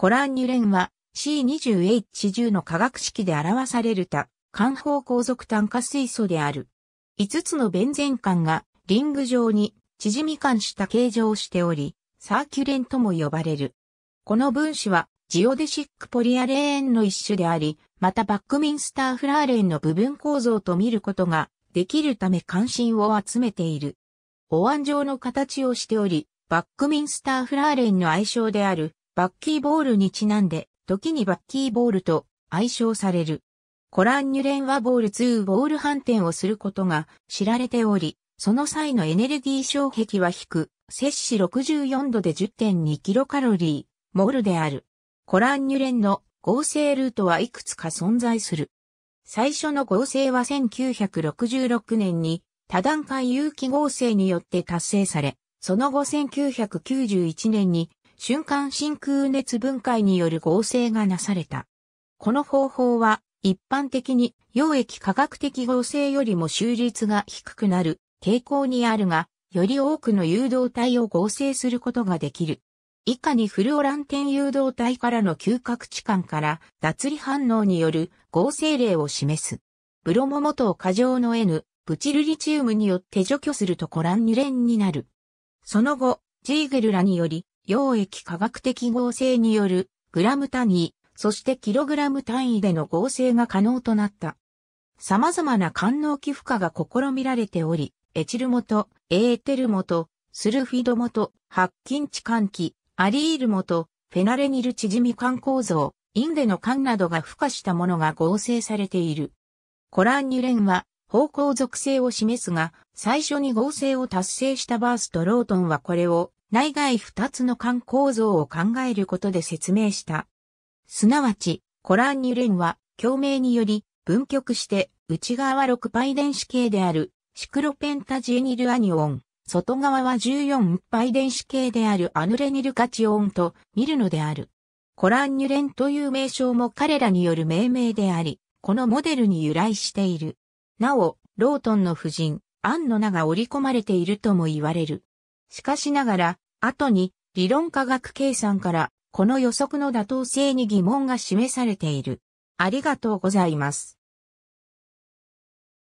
コランニュレンは C20H10 の化学式で表されるた、環方航続炭化水素である。5つのベンゼン環がリング状に縮み間した形状をしており、サーキュレンとも呼ばれる。この分子はジオデシックポリアレーンの一種であり、またバックミンスターフラーレンの部分構造と見ることができるため関心を集めている。お椀状の形をしており、バックミンスターフラーレンの愛称であるバッキーボールにちなんで、時にバッキーボールと愛称される。コランニュレンはボール2ボール反転をすることが知られており、その際のエネルギー障壁は低、摂氏64度で1 0 2カロリー、モールである。コランニュレンの合成ルートはいくつか存在する。最初の合成は1966年に多段階有機合成によって達成され、その後1991年に瞬間真空熱分解による合成がなされた。この方法は一般的に溶液化学的合成よりも収率が低くなる傾向にあるが、より多くの誘導体を合成することができる。以下にフルオランテン誘導体からの嗅覚置換から脱離反応による合成例を示す。ブロモモ等過剰の N、プチルリチウムによって除去するとコラン2連になる。その後、ジーゲルらにより溶液化学的合成によるグラム単位、そしてキログラム単位での合成が可能となった。様々な官能器負荷が試みられており、エチル元、エーテル元、スルフィド元、白金置換器、アリール元、フェナレニル縮み管構造、インデの管などが付加したものが合成されている。コランニュレンは方向属性を示すが、最初に合成を達成したバースとロートンはこれを内外二つの間構造を考えることで説明した。すなわち、コランニュレンは、共鳴により、分極して、内側は6パイ電子系である、シクロペンタジエニルアニオン、外側は14パイ電子系であるアヌレニルカチオンと見るのである。コランニュレンという名称も彼らによる命名であり、このモデルに由来している。なお、ロートンの夫人、アンの名が織り込まれているとも言われる。しかしながら、後に理論科学計算からこの予測の妥当性に疑問が示されている。ありがとうございます。